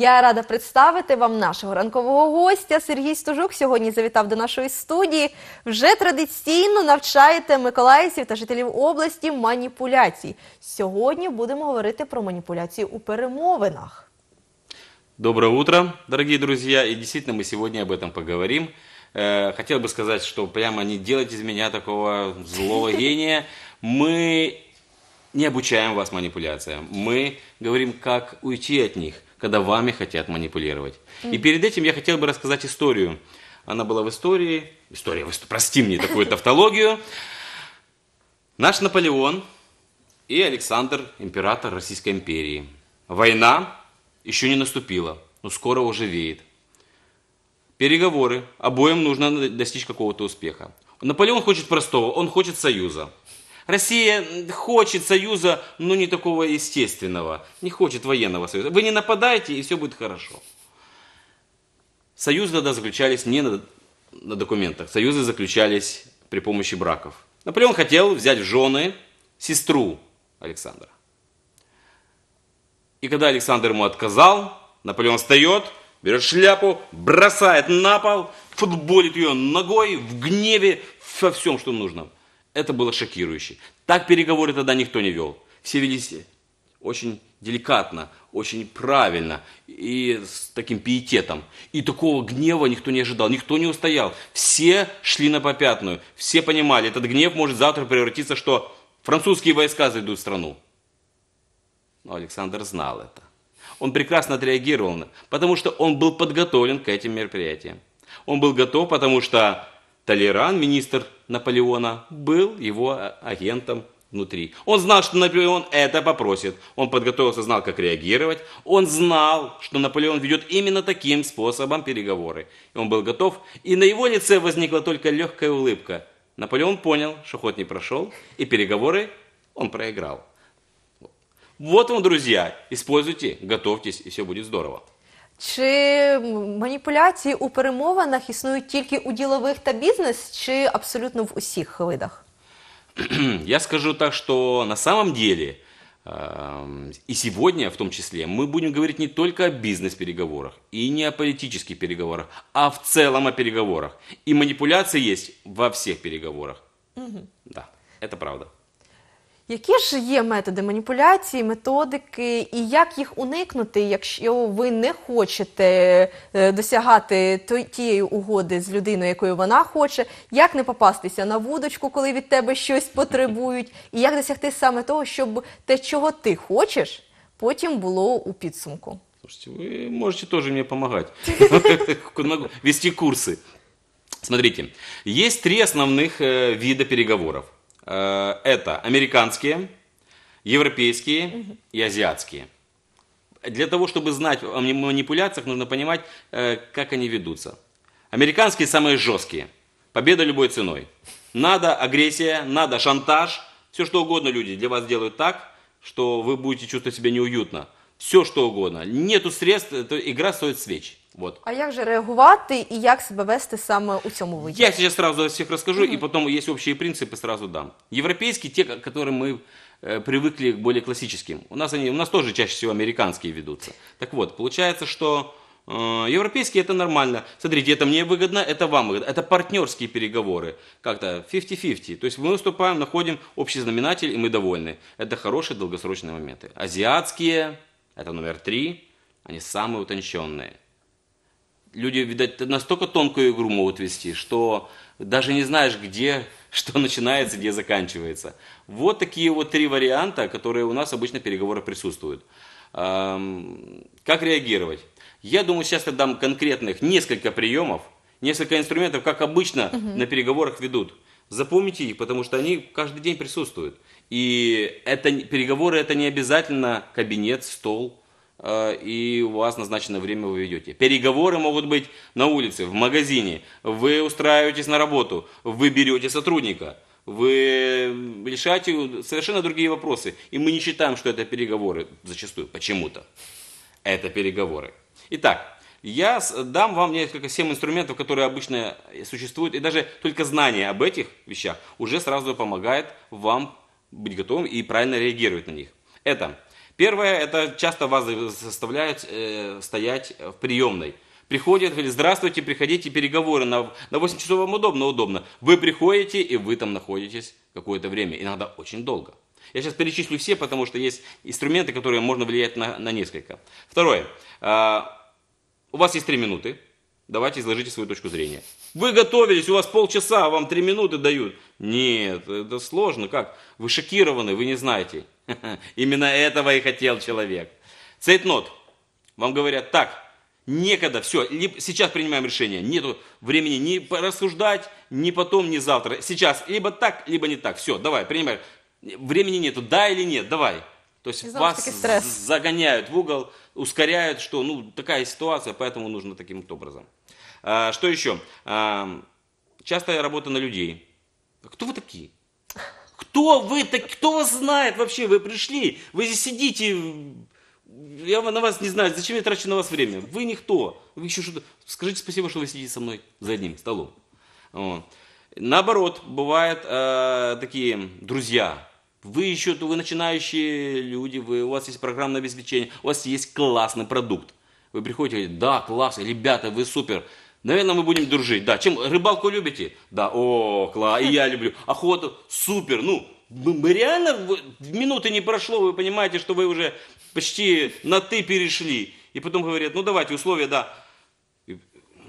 Я рада представити вам нашого ранкового гостя. Сергій Стужук сьогодні завітав до нашої студії. Вже традиційно навчаєте миколаївців та жителів області маніпуляцій. Сьогодні будемо говорити про маніпуляції у перемовинах. Доброе утро, дорогие друзья. И действительно, мы сегодня об этом поговорим. Э, хотел бы сказать, что прямо не делайте из меня такого злого гения. Мы не обучаем вас манипуляциям. Мы говорим, как уйти от них – когда вами хотят манипулировать. Mm-hmm. И перед этим я хотел бы рассказать историю. Она была в истории. История, прости мне такую тавтологию. Наш Наполеон и Александр, император Российской империи. Война еще не наступила, но скоро уже веет. Переговоры. Обоим нужно достичь какого-то успеха. Наполеон хочет простого, он хочет союза. Россия хочет союза, но не такого естественного. Не хочет военного союза. Вы не нападаете, и все будет хорошо. Союзы тогда заключались не на, на документах. Союзы заключались при помощи браков. Наполеон хотел взять в жены сестру Александра. И когда Александр ему отказал, Наполеон встает, берет шляпу, бросает на пол, футболит ее ногой в гневе во всем, что нужно. Это было шокирующе. Так переговоры тогда никто не вел. Все велись очень деликатно, очень правильно и с таким пиететом. И такого гнева никто не ожидал, никто не устоял. Все шли на попятную, все понимали, этот гнев может завтра превратиться, что французские войска зайдут в страну. Но Александр знал это. Он прекрасно отреагировал, потому что он был подготовлен к этим мероприятиям. Он был готов, потому что Толеран, министр Наполеона, был его э, агентом внутри. Он знал, что Наполеон это попросит. Он подготовился, знал, как реагировать. Он знал, что Наполеон ведет именно таким способом переговоры. И он был готов, и на его лице возникла только легкая улыбка. Наполеон понял, что ход не прошел, и переговоры он проиграл. Вот вам, друзья, используйте, готовьтесь, и все будет здорово. Чи маніпуляції у перемовинах існують тільки у ділових та бізнес, чи абсолютно в усіх видах? Я скажу так, что на самом деле эм, и сегодня в том числе мы будем говорить не только о бизнес-переговорах и не о политических переговорах, а в целом о переговорах. И манипуляции есть во всех переговорах. Угу. Да, это правда. Які ж є методи маніпуляції, методики, і як їх уникнути, якщо ви не хочете е, досягати тієї угоди з людиною, якою вона хоче, як не попастися на вудочку, коли від тебе щось потребують, і як досягти саме того, щоб те, чого ти хочеш, потім було у підсумку? Слушайте, вы можете теж мені допомагати. вести курси. Смотрите, є три основных э, види переговорів. Э, это американские, европейские и азиатские. Для того, чтобы знать о манипуляциях, нужно понимать, э, как они ведутся. Американские самые жесткие. Победа любой ценой. Надо агрессия, надо шантаж. Все что угодно люди для вас делают так, что вы будете чувствовать себя неуютно. Все что угодно. Нету средств, то игра стоит свечи. Вот. А как же реагувати и как себя вести саме у цьому виді? Я сейчас сразу всех расскажу, и потом есть общие принципы, сразу дам. Европейские, те, которые мы э, привыкли к более классическим. У нас, они, у нас тоже чаще всего американские ведутся. Так вот, получается, что э, европейские это нормально. Смотрите, это мне выгодно, это вам выгодно. Это партнерские переговоры. Как-то 50-50. То есть мы выступаем, находим общий знаменатель, и мы довольны. Это хорошие долгосрочные моменты. Азиатские, это номер три, они самые утонченные. Люди, видать, настолько тонкую игру могут вести, что даже не знаешь, где что начинается, где заканчивается. Вот такие вот три варианта, которые у нас обычно переговоры присутствуют. Как реагировать? Я думаю, сейчас я дам конкретных несколько приемов, несколько инструментов, как обычно угу. на переговорах ведут. Запомните их, потому что они каждый день присутствуют. И это, переговоры это не обязательно кабинет, стол, Э, и у вас назначено время вы ведете. Переговоры могут быть на улице, в магазине, вы устраиваетесь на работу, вы берете сотрудника, вы решаете совершенно другие вопросы. И мы не считаем, что это переговоры зачастую, почему-то. Это переговоры. Итак, я дам вам несколько 7 инструментов, которые обычно существуют, и даже только знание об этих вещах уже сразу помогает вам быть готовым и правильно реагировать на них. Это Первое, это часто вас заставляют э, стоять в приемной. Приходят, говорят, здравствуйте, приходите, переговоры на, на 8 часов вам удобно, удобно. Вы приходите, и вы там находитесь какое-то время, иногда очень долго. Я сейчас перечислю все, потому что есть инструменты, которые можно влиять на, на несколько. Второе. Э, у вас есть 3 минуты. Давайте изложите свою точку зрения. Вы готовились, у вас полчаса, вам 3 минуты дают. Нет, это сложно. Как? Вы шокированы, вы не знаете. Именно этого и хотел человек. Цейтнот. Вам говорят, так, некогда, все, сейчас принимаем решение. Нет времени ни рассуждать, ни потом, ни завтра. Сейчас либо так, либо не так. Все, давай, принимай. Времени нету, да или нет, давай. То есть вас стресс. загоняют в угол, ускоряют, что ну такая ситуация, поэтому нужно таким вот образом. А, что еще? А, частая работа на людей. Кто вы такие? Кто вы, так, кто вас знает вообще? Вы пришли, вы здесь сидите, я на вас не знаю, зачем я трачу на вас время? Вы никто. Вы еще что-то. Скажите спасибо, что вы сидите со мной за одним столом. Вот. Наоборот, бывают э, такие друзья. Вы еще, вы начинающие люди, вы, у вас есть программное обеспечение, у вас есть классный продукт. Вы приходите, да, классный, ребята, вы супер. Наверное, мы будем дружить. Да, чем рыбалку любите? Да, о, класс. и я люблю. А охоту, супер. Ну, мы реально минуты не прошло, вы понимаете, что вы уже почти на ты перешли. И потом говорят, ну давайте условия, да. И,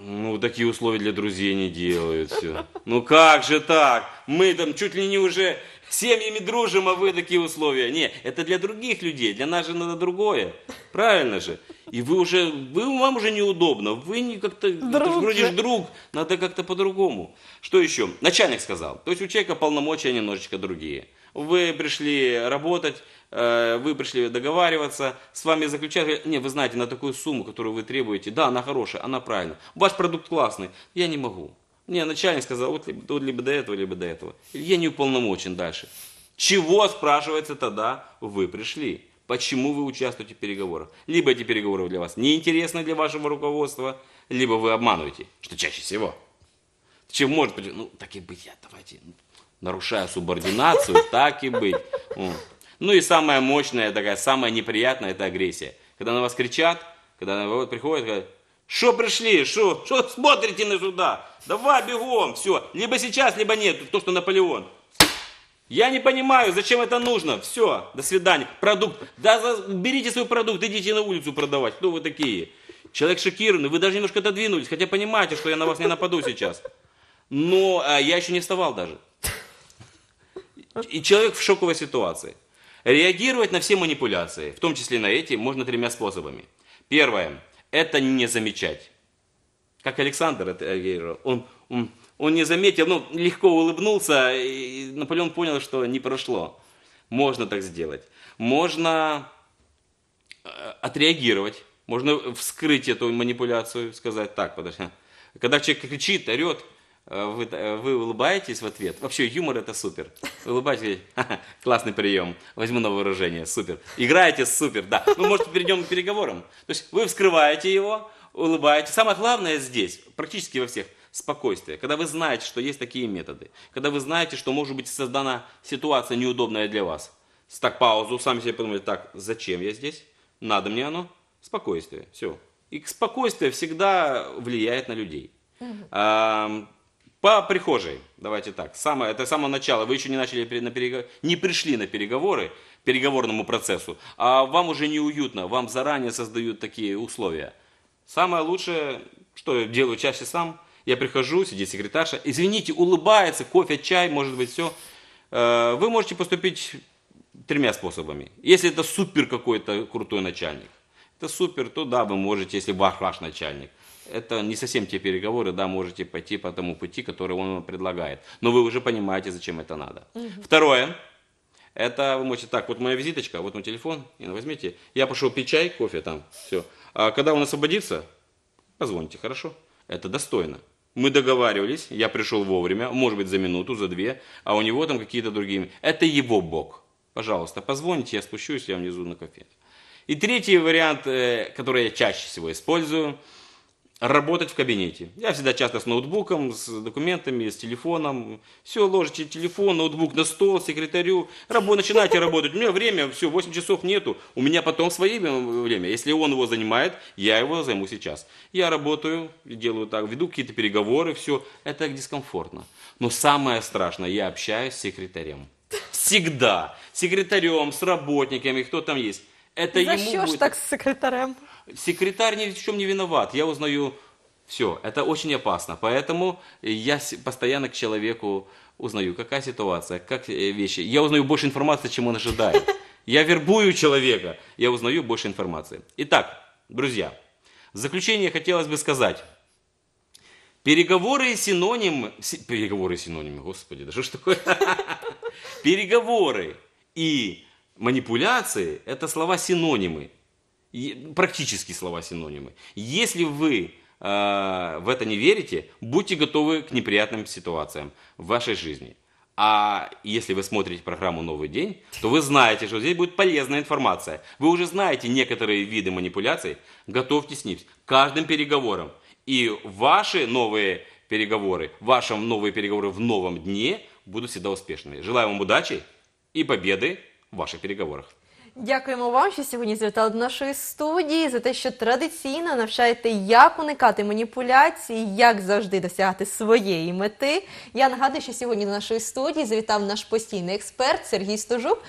ну, такие условия для друзей не делают все. Ну как же так? Мы там чуть ли не уже семьями дружим, а вы такие условия. Не, это для других людей, для нас же надо другое. Правильно же. И вы уже, вы, вам уже неудобно, вы не как-то, друг, вроде же друг, надо как-то по-другому. Что еще? Начальник сказал. То есть у человека полномочия немножечко другие. Вы пришли работать, э, вы пришли договариваться, с вами заключали, не, вы знаете, на такую сумму, которую вы требуете, да, она хорошая, она правильная, ваш продукт классный, я не могу. Мне начальник сказал, вот либо, вот либо до этого, либо до этого. Я не уполномочен дальше. Чего, спрашивается, тогда вы пришли? Почему вы участвуете в переговорах? Либо эти переговоры для вас неинтересны для вашего руководства, либо вы обманываете, что чаще всего. Чем может быть, ну так и быть, я давайте, Нарушая субординацию, так и быть. Ну и самая мощная такая, самая неприятная, это агрессия. Когда на вас кричат, когда на вас приходят, что пришли? Что смотрите на сюда? Давай бегом, все. Либо сейчас, либо нет. То, что Наполеон. Я не понимаю, зачем это нужно. Все, до свидания. Продукт. Да, за... берите свой продукт, идите на улицу продавать. Кто вы такие? Человек шокированный. Вы даже немножко отодвинулись, хотя понимаете, что я на вас не нападу сейчас. Но а, я еще не вставал даже. И человек в шоковой ситуации. Реагировать на все манипуляции, в том числе на эти, можно тремя способами. Первое это не замечать. Как Александр отреагировал. Он, он, он не заметил, но ну, легко улыбнулся, и Наполеон понял, что не прошло. Можно так сделать. Можно э, отреагировать, можно вскрыть эту манипуляцию, сказать так, подожди. А. Когда человек кричит, орет, Э, вы, э, вы улыбаетесь в ответ. Вообще, юмор это супер. Улыбайтесь, классный прием, возьму на выражение. супер. Играете супер, да. Ну, может, перейдем к переговорам. То есть вы вскрываете его, улыбаетесь. Самое главное здесь, практически во всех, спокойствие. Когда вы знаете, что есть такие методы. Когда вы знаете, что может быть создана ситуация неудобная для вас. Так, паузу, сами себе подумали, так, зачем я здесь? Надо мне оно? Спокойствие, все. И спокойствие всегда влияет на людей. А, по прихожей, давайте так, самое, это самое начало, вы еще не, начали на переговор, не пришли на переговоры, переговорному процессу, а вам уже неуютно, вам заранее создают такие условия. Самое лучшее, что я делаю чаще сам, я прихожу, сидит секретарша, извините, улыбается, кофе, чай, может быть, все. Э, вы можете поступить тремя способами. Если это супер какой-то крутой начальник, это супер, то да, вы можете, если ваш, ваш начальник это не совсем те переговоры, да, можете пойти по тому пути, который он вам предлагает. Но вы уже понимаете, зачем это надо. Угу. Второе, это вы можете, так, вот моя визиточка, вот мой телефон, возьмите, я пошел пить чай, кофе там, все. А когда он освободится, позвоните, хорошо? Это достойно. Мы договаривались, я пришел вовремя, может быть, за минуту, за две, а у него там какие-то другие. Это его бог. Пожалуйста, позвоните, я спущусь, я внизу на кофе. И третий вариант, э, который я чаще всего использую – работать в кабинете. Я всегда часто с ноутбуком, с документами, с телефоном. Все, ложите телефон, ноутбук на стол, секретарю. Рабо, начинайте работать. У меня время, все, 8 часов нету. У меня потом свое время. Если он его занимает, я его займу сейчас. Я работаю, делаю так, веду какие-то переговоры, все. Это дискомфортно. Но самое страшное, я общаюсь с секретарем. Всегда. С секретарем, с работниками, кто там есть. Это За ему будет... так с секретарем? Секретарь ни в чем не виноват. Я узнаю все. Это очень опасно. Поэтому я постоянно к человеку узнаю, какая ситуация, как э, вещи. Я узнаю больше информации, чем он ожидает. Я вербую человека. Я узнаю больше информации. Итак, друзья, в заключение хотелось бы сказать. Переговоры и синоним... Переговоры и синонимы, господи, да что ж такое? Переговоры и манипуляции – это слова-синонимы практически слова синонимы. Если вы э, в это не верите, будьте готовы к неприятным ситуациям в вашей жизни. А если вы смотрите программу «Новый день», то вы знаете, что здесь будет полезная информация. Вы уже знаете некоторые виды манипуляций. Готовьтесь к ним, каждым переговором. И ваши новые переговоры, ваши новые переговоры в новом дне будут всегда успешными. Желаю вам удачи и победы в ваших переговорах. Дякуємо вам, що сьогодні звітали до нашої студії за те, що традиційно навчаєте, як уникати маніпуляцій, як завжди досягати своєї мети. Я нагадую, що сьогодні до нашої студії завітав наш постійний експерт Сергій Стожук.